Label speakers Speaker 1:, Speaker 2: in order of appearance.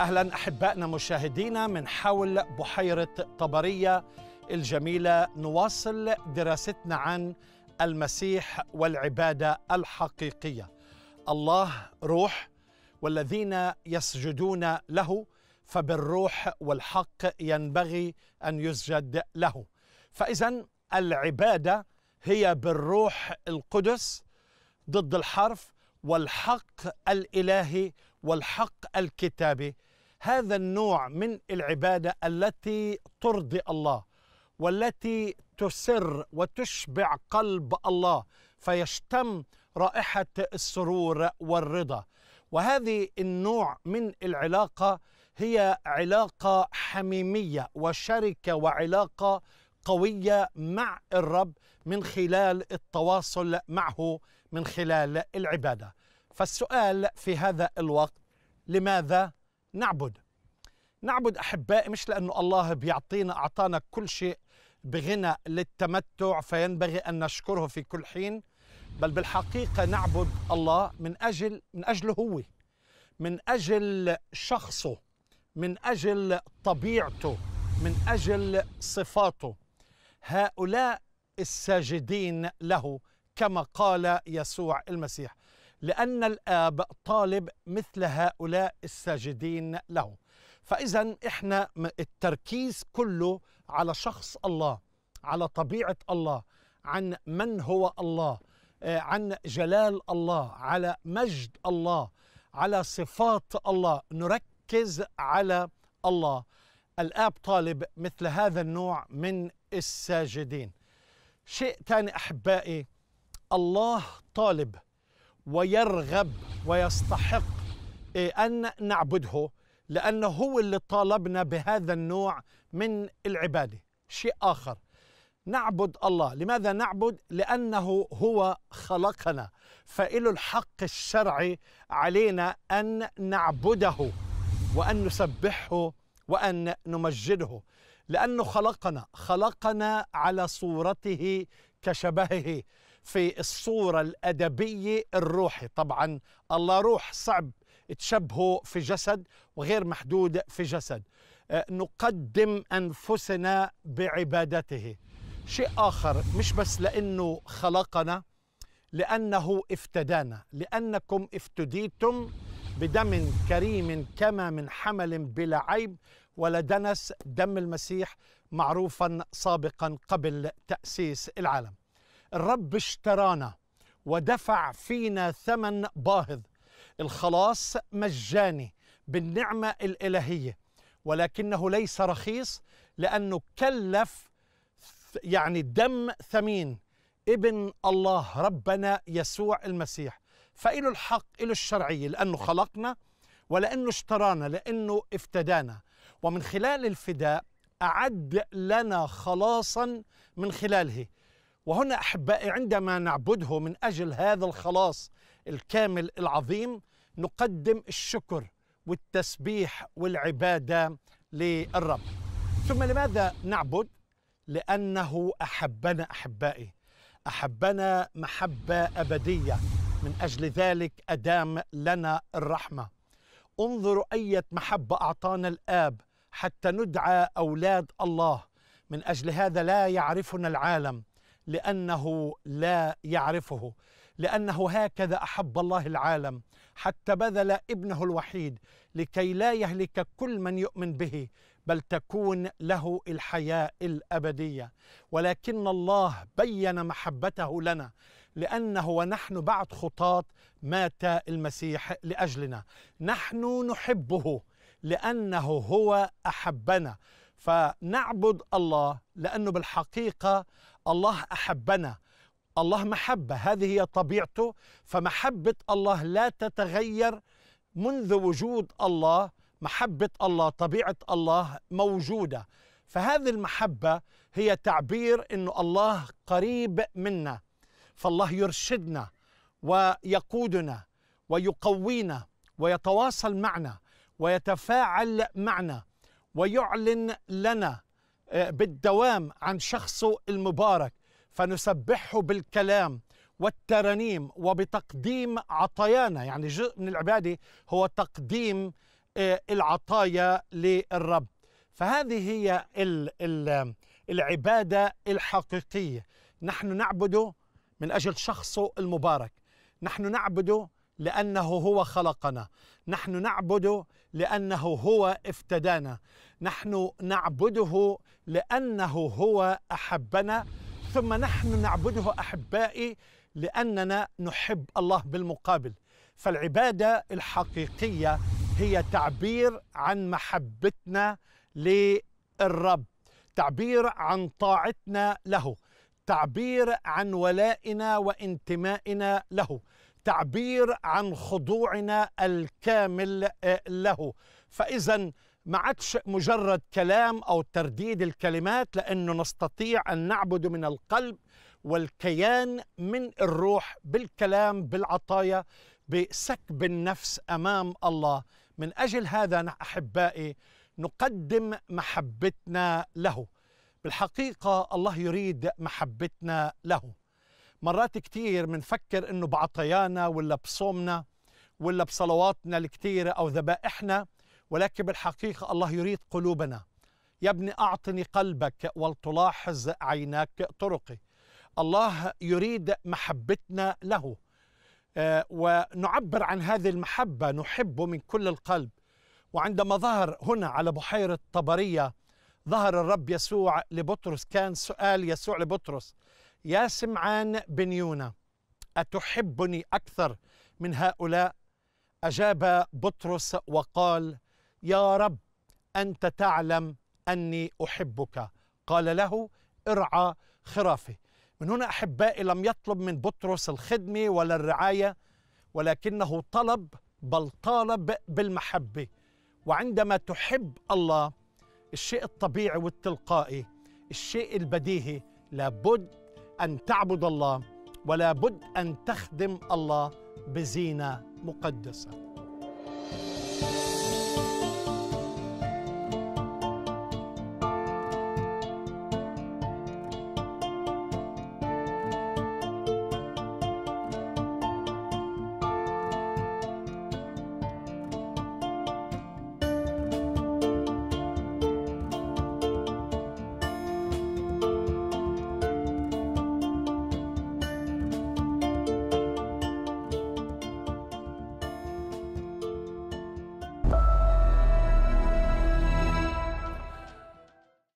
Speaker 1: اهلا احبائنا مشاهدينا من حول بحيره طبريه الجميله نواصل دراستنا عن المسيح والعباده الحقيقيه الله روح والذين يسجدون له فبالروح والحق ينبغي ان يسجد له فاذا العباده هي بالروح القدس ضد الحرف والحق الالهي والحق الكتابي هذا النوع من العباده التي ترضي الله والتي تسر وتشبع قلب الله فيشتم رائحه السرور والرضا وهذه النوع من العلاقه هي علاقه حميميه وشركه وعلاقه قويه مع الرب من خلال التواصل معه من خلال العباده فالسؤال في هذا الوقت لماذا نعبد نعبد احبائي مش لانه الله بيعطينا اعطانا كل شيء بغنى للتمتع فينبغي ان نشكره في كل حين بل بالحقيقه نعبد الله من اجل من اجله هو من اجل شخصه من اجل طبيعته من اجل صفاته هؤلاء الساجدين له كما قال يسوع المسيح لأن الآب طالب مثل هؤلاء الساجدين له فإذا إحنا التركيز كله على شخص الله على طبيعة الله عن من هو الله آه، عن جلال الله على مجد الله على صفات الله نركز على الله الآب طالب مثل هذا النوع من الساجدين شيء ثاني أحبائي الله طالب ويرغب ويستحق إيه، أن نعبده لأنه هو اللي طالبنا بهذا النوع من العبادة شيء آخر نعبد الله لماذا نعبد لانه هو خلقنا فإله الحق الشرعي علينا ان نعبده وان نسبحه وان نمجده لانه خلقنا خلقنا على صورته كشبهه في الصورة الأدبية الروحي طبعا الله روح صعب تشبهه في جسد وغير محدود في جسد آه، نقدم أنفسنا بعبادته شيء آخر مش بس لأنه خلقنا لأنه افتدانا لأنكم افتديتم بدم كريم كما من حمل بلا عيب ولا دنس دم المسيح معروفا سابقا قبل تأسيس العالم الرب اشترانا ودفع فينا ثمن باهظ الخلاص مجاني بالنعمه الالهيه ولكنه ليس رخيص لانه كلف يعني دم ثمين ابن الله ربنا يسوع المسيح فإله الحق إله الشرعية لأنه خلقنا ولأنه اشترانا لأنه افتدانا ومن خلال الفداء أعد لنا خلاصا من خلاله وهنا احبائي عندما نعبده من اجل هذا الخلاص الكامل العظيم نقدم الشكر والتسبيح والعباده للرب ثم لماذا نعبد لانه احبنا احبائي احبنا محبه ابديه من اجل ذلك ادام لنا الرحمه انظروا ايه محبه اعطانا الاب حتى ندعى اولاد الله من اجل هذا لا يعرفنا العالم لأنه لا يعرفه لأنه هكذا أحب الله العالم حتى بذل ابنه الوحيد لكي لا يهلك كل من يؤمن به بل تكون له الحياة الأبدية ولكن الله بين محبته لنا لأنه ونحن بعد خطاة مات المسيح لأجلنا نحن نحبه لأنه هو أحبنا فنعبد الله لأنه بالحقيقة الله احبنا الله محبه هذه هي طبيعته فمحبه الله لا تتغير منذ وجود الله محبه الله طبيعه الله موجوده فهذه المحبه هي تعبير انه الله قريب منا فالله يرشدنا ويقودنا ويقوينا ويتواصل معنا ويتفاعل معنا ويعلن لنا آه، بالدوام عن شخصه المبارك فنسبحه بالكلام والترانيم وبتقديم عطايانا يعني جزء من العباده هو تقديم آه، العطايا للرب فهذه هي العباده الحقيقيه نحن نعبده من اجل شخصه المبارك نحن نعبده لأنه هو خلقنا نحن نعبده لأنه هو افتدانا نحن نعبده لأنه هو أحبنا ثم نحن نعبده أحبائي لأننا نحب الله بالمقابل فالعبادة الحقيقية هي تعبير عن محبتنا للرب تعبير عن طاعتنا له تعبير عن ولائنا وانتمائنا له تعبير عن خضوعنا الكامل آه، له فإذا ما عادش مجرد كلام أو ترديد الكلمات لأنه نستطيع أن نعبد من القلب والكيان من الروح بالكلام بالعطايا بسكب النفس أمام الله من أجل هذا أحبائي نقدم محبتنا له بالحقيقة الله يريد محبتنا له مرات كثير بنفكر انه بعطيانا ولا بصومنا ولا بصلواتنا الكثيره او ذبائحنا ولكن بالحقيقه الله يريد قلوبنا يا ابني اعطني قلبك ولتلاحظ عيناك طرقي الله يريد محبتنا له آه ونعبر عن هذه المحبه نحبه من كل القلب وعندما ظهر هنا على بحيره طبريه ظهر الرب يسوع لبطرس كان سؤال يسوع لبطرس يا سمعان بن يونا أتحبني أكثر من هؤلاء أجاب بطرس وقال يا رب أنت تعلم أني أحبك قال له ارعى خرافي من هنا أحبائي لم يطلب من بطرس الخدمة ولا الرعاية ولكنه طلب بل طالب بالمحبة وعندما تحب الله الشيء الطبيعي والتلقائي الشيء البديهي لابد أن تعبد الله ولا بد أن تخدم الله بزينة مقدسة